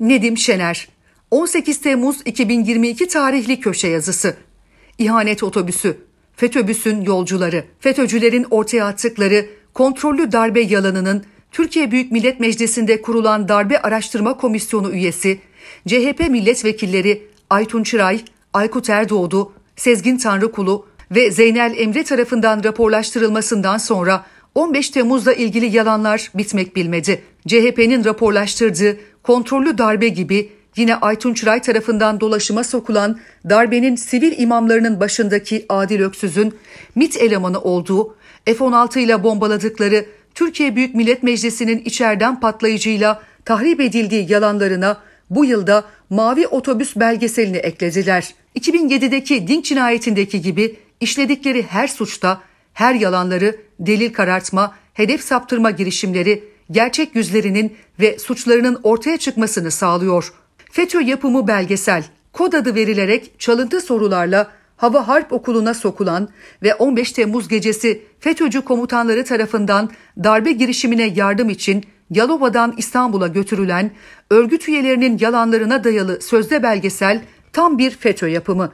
Nedim Şener 18 Temmuz 2022 tarihli köşe yazısı. İhanet otobüsü, FETÖ'büsün yolcuları, FETÖ'cülerin ortaya attıkları kontrollü darbe yalanının Türkiye Büyük Millet Meclisi'nde kurulan Darbe Araştırma Komisyonu üyesi, CHP milletvekilleri Aytun Çıray, Aykut Erdoğdu, Sezgin Tanrıkulu ve Zeynel Emre tarafından raporlaştırılmasından sonra 15 Temmuz'la ilgili yalanlar bitmek bilmedi. CHP'nin raporlaştırdığı kontrollü darbe gibi yine Aytun Çıray tarafından dolaşıma sokulan darbenin sivil imamlarının başındaki Adil Öksüz'ün MIT elemanı olduğu, F-16 ile bombaladıkları Türkiye Büyük Millet Meclisi'nin içerden patlayıcıyla tahrip edildiği yalanlarına bu yılda Mavi Otobüs belgeselini eklediler. 2007'deki din cinayetindeki gibi işledikleri her suçta her yalanları, delil karartma, hedef saptırma girişimleri gerçek yüzlerinin ve suçlarının ortaya çıkmasını sağlıyor. FETÖ yapımı belgesel, kod adı verilerek çalıntı sorularla Hava Harp Okulu'na sokulan ve 15 Temmuz gecesi FETÖ'cü komutanları tarafından darbe girişimine yardım için Yalova'dan İstanbul'a götürülen örgüt üyelerinin yalanlarına dayalı sözde belgesel tam bir FETÖ yapımı.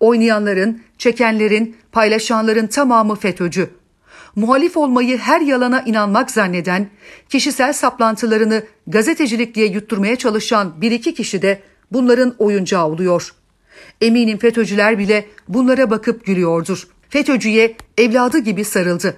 Oynayanların, çekenlerin, paylaşanların tamamı FETÖ'cü muhalif olmayı her yalana inanmak zanneden, kişisel saplantılarını gazetecilik diye yutturmaya çalışan bir iki kişi de bunların oyuncağı oluyor. Eminim FETÖ'cüler bile bunlara bakıp gülüyordur. FETÖ'cüye evladı gibi sarıldı.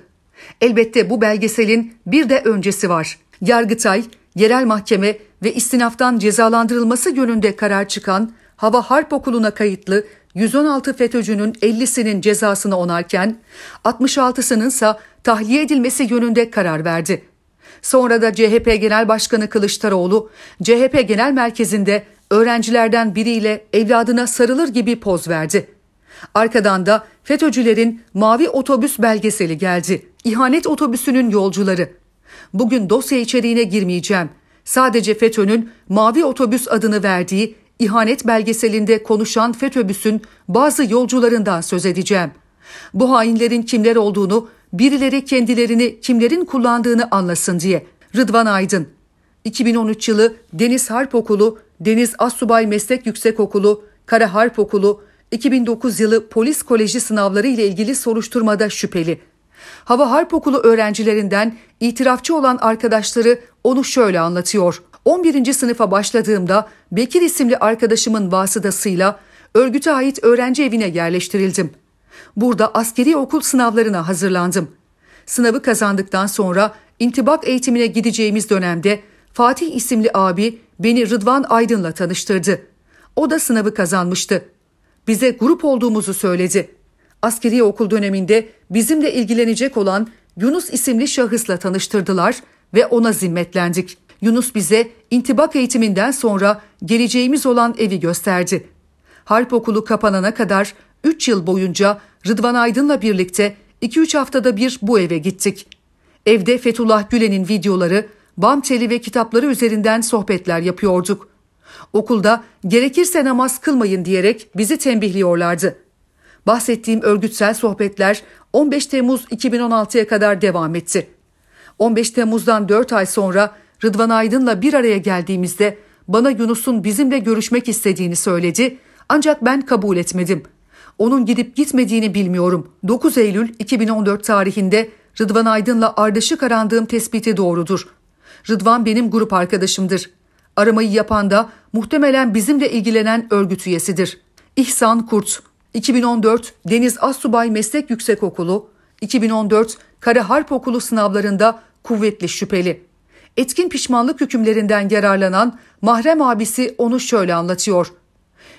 Elbette bu belgeselin bir de öncesi var. Yargıtay, yerel mahkeme ve istinaftan cezalandırılması yönünde karar çıkan Hava Harp Okulu'na kayıtlı 116 FETÖ'cünün 50'sinin cezasını onarken 66'sının ise tahliye edilmesi yönünde karar verdi. Sonra da CHP Genel Başkanı Kılıçdaroğlu CHP Genel Merkezi'nde öğrencilerden biriyle evladına sarılır gibi poz verdi. Arkadan da FETÖ'cülerin mavi otobüs belgeseli geldi. İhanet otobüsünün yolcuları. Bugün dosya içeriğine girmeyeceğim. Sadece FETÖ'nün mavi otobüs adını verdiği İhanet belgeselinde konuşan FETÖ'büsün bazı yolcularından söz edeceğim. Bu hainlerin kimler olduğunu, birileri kendilerini kimlerin kullandığını anlasın diye. Rıdvan Aydın 2013 yılı Deniz Harp Okulu, Deniz Assubay Meslek Yüksek Okulu, Kara Harp Okulu, 2009 yılı polis koleji sınavları ile ilgili soruşturmada şüpheli. Hava Harp Okulu öğrencilerinden itirafçı olan arkadaşları onu şöyle anlatıyor. 11. sınıfa başladığımda Bekir isimli arkadaşımın vasıtasıyla örgüte ait öğrenci evine yerleştirildim. Burada askeri okul sınavlarına hazırlandım. Sınavı kazandıktan sonra intibak eğitimine gideceğimiz dönemde Fatih isimli abi beni Rıdvan Aydın'la tanıştırdı. O da sınavı kazanmıştı. Bize grup olduğumuzu söyledi. Askeri okul döneminde bizimle ilgilenecek olan Yunus isimli şahısla tanıştırdılar ve ona zimmetlendik.'' Yunus bize intibak eğitiminden sonra geleceğimiz olan evi gösterdi. Harp okulu kapanana kadar 3 yıl boyunca Rıdvan Aydın'la birlikte 2-3 haftada bir bu eve gittik. Evde Fethullah Gülen'in videoları, bam teli ve kitapları üzerinden sohbetler yapıyorduk. Okulda gerekirse namaz kılmayın diyerek bizi tembihliyorlardı. Bahsettiğim örgütsel sohbetler 15 Temmuz 2016'ya kadar devam etti. 15 Temmuz'dan 4 ay sonra Rıdvan Aydın'la bir araya geldiğimizde bana Yunus'un bizimle görüşmek istediğini söyledi ancak ben kabul etmedim. Onun gidip gitmediğini bilmiyorum. 9 Eylül 2014 tarihinde Rıdvan Aydın'la ardışık arandığım tespiti doğrudur. Rıdvan benim grup arkadaşımdır. Aramayı yapan da muhtemelen bizimle ilgilenen örgüt üyesidir. İhsan Kurt, 2014 Deniz Assubay Meslek Yüksekokulu, 2014 Kara Harp Okulu sınavlarında kuvvetli şüpheli etkin pişmanlık hükümlerinden yararlanan mahrem abisi onu şöyle anlatıyor.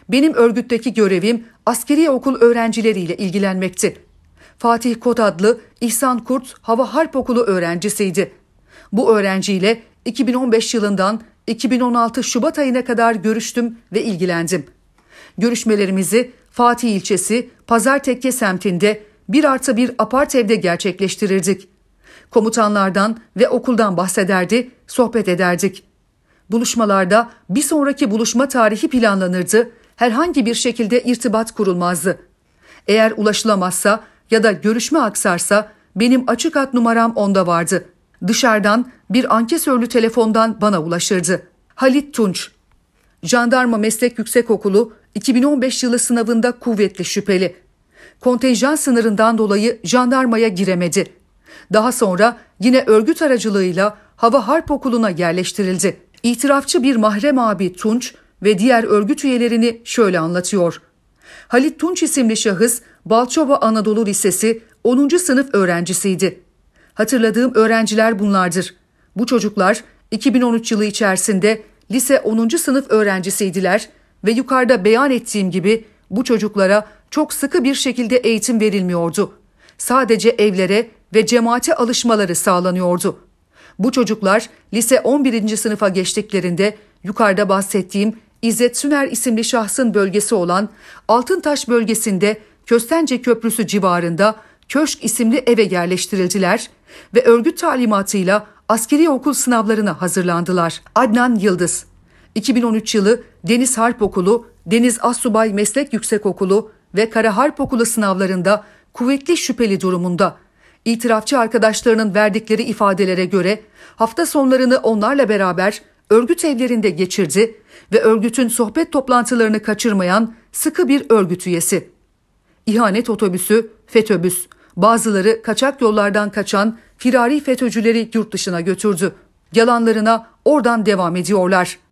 Benim örgütteki görevim askeri okul öğrencileriyle ilgilenmekti. Fatih Kot adlı İhsan Kurt Hava Harp Okulu öğrencisiydi. Bu öğrenciyle 2015 yılından 2016 Şubat ayına kadar görüştüm ve ilgilendim. Görüşmelerimizi Fatih ilçesi Pazartekke semtinde 1 artı 1 apart evde gerçekleştirirdik. Komutanlardan ve okuldan bahsederdi, sohbet ederdik. Buluşmalarda bir sonraki buluşma tarihi planlanırdı, herhangi bir şekilde irtibat kurulmazdı. Eğer ulaşılamazsa ya da görüşme aksarsa benim açık hat numaram onda vardı. Dışarıdan bir ankesörlü telefondan bana ulaşırdı. Halit Tunç Jandarma Meslek Yüksekokulu 2015 yılı sınavında kuvvetli şüpheli. Kontenjan sınırından dolayı jandarmaya giremedi. Daha sonra yine örgüt aracılığıyla Hava Harp Okulu'na yerleştirildi. İtirafçı bir mahrem abi Tunç ve diğer örgüt üyelerini şöyle anlatıyor. Halit Tunç isimli şahıs Balçova Anadolu Lisesi 10. sınıf öğrencisiydi. Hatırladığım öğrenciler bunlardır. Bu çocuklar 2013 yılı içerisinde lise 10. sınıf öğrencisiydiler ve yukarıda beyan ettiğim gibi bu çocuklara çok sıkı bir şekilde eğitim verilmiyordu. Sadece evlere ve cemaate alışmaları sağlanıyordu. Bu çocuklar lise 11. sınıfa geçtiklerinde yukarıda bahsettiğim İzzet Süner isimli şahsın bölgesi olan Altıntaş bölgesinde Köstence Köprüsü civarında Köşk isimli eve yerleştirildiler ve örgüt talimatıyla askeri okul sınavlarına hazırlandılar. Adnan Yıldız 2013 yılı Deniz Harp Okulu, Deniz Assubay Meslek Yüksek Okulu ve Kara Harp Okulu sınavlarında kuvvetli şüpheli durumunda İtirafçı arkadaşlarının verdikleri ifadelere göre hafta sonlarını onlarla beraber örgüt evlerinde geçirdi ve örgütün sohbet toplantılarını kaçırmayan sıkı bir örgüt üyesi. İhanet otobüsü, FETÖbüs, bazıları kaçak yollardan kaçan firari FETÖ'cüleri yurt dışına götürdü. Yalanlarına oradan devam ediyorlar.''